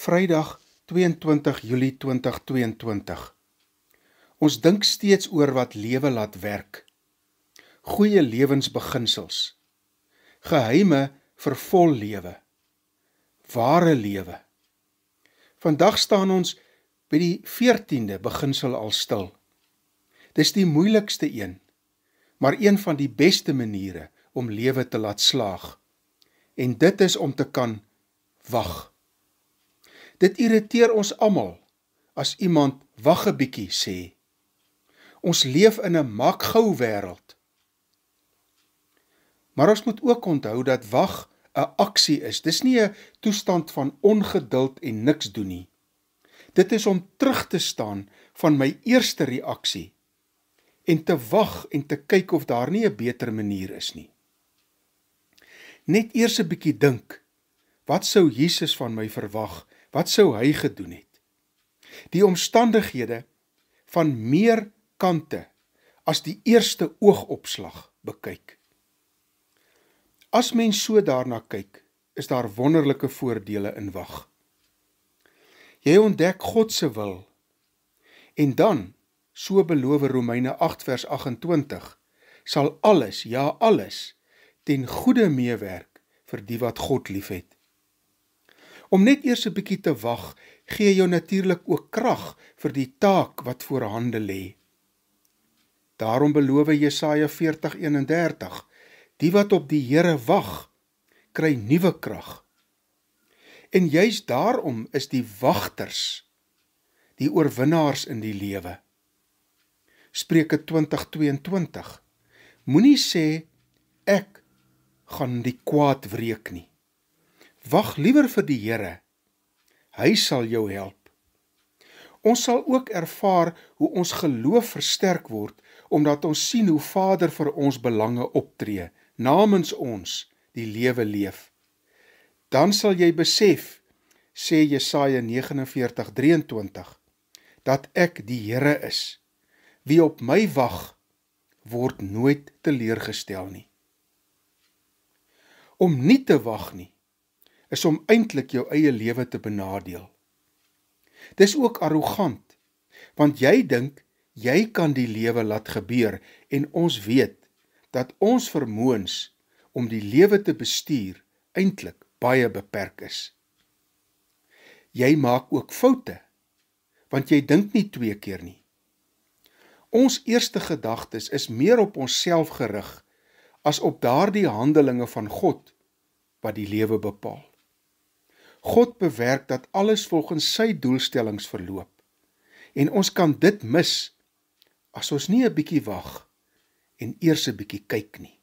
Vrydag 22 Julie 2022. Ons dink steeds oor wat lewe laat werk. Goeie lewensbeginsels. Geheime vir vol lewe. Ware lewe. Vandag staan ons by die 14de beginsel al stil. Dis die moeilikste een, maar een van die beste maniere om lewe te laat slaag. En dit is om te kan wag. Dit irriteer ons almal as iemand wag 'n bietjie sê. Ons leef in 'n makgou wêreld. Maar ons moet ook onthou dat wag 'n aksie is. Dis nie 'n toestand van ongeduld en niks doen nie. Dit is om terug te staan van my eerste reaksie en te wag en te kyk of daar nie 'n beter manier is nie. Net eers 'n bietjie dink. Wat sou Jesus van my verwag Wat sou hy gedoen het? Die omstandighede van meer kante as die eerste oogopslag bekyk. As mens so daarna kyk, is daar wonderlike voordele in wag. Jy ontdek God se wil. En dan, so beloof Romeine 8 vers 28, sal alles, ja alles, ten goeie meewerk vir die wat God liefhet. Om net eers 'n bietjie te wag, gee jou natuurlik ook krag vir die taak wat voorhande lê. Daarom beloof Jesaja 40:31: Die wat op die Here wag, kry nuwe krag. En juis daarom is die wagters die oorwinnaars in die lewe. Spreuke 20:22. Moenie sê ek gaan die kwaad wreek nie. Wag liewer vir die Here. Hy sal jou help. Ons sal ook ervaar hoe ons geloof versterk word omdat ons sien hoe Vader vir ons belange optree namens ons die lewe leef. Dan sal jy besef, sê Jesaja 49:23, dat ek die Here is. Wie op my wag, word nooit teleurgestel nie. Om nie te wag nie is om eintlik jou eie lewe te benadeel. Dis ook arrogant want jy dink jy kan die lewe laat gebeur en ons weet dat ons vermoëns om die lewe te bestuur eintlik baie beperk is. Jy maak ook foute want jy dink nie twee keer nie. Ons eerste gedagtes is meer op onsself gerig as op daardie handelinge van God wat die lewe bepaal. God bewerk dat alles volgens sy doelstellings verloop. En ons kan dit mis as ons nie 'n bietjie wag en eers 'n bietjie kyk nie.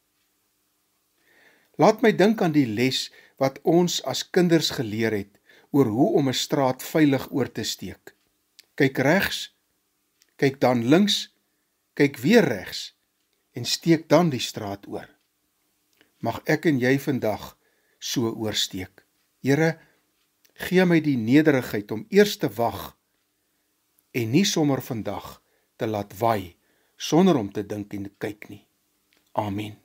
Laat my dink aan die les wat ons as kinders geleer het oor hoe om 'n straat veilig oor te steek. Kyk regs, kyk dan links, kyk weer regs en steek dan die straat oor. Mag ek en jy vandag so oorsteek. Here gee my die nederigheid om eers te wag en nie sommer vandag te laat waai sonder om te dink en te kyk nie. Amen.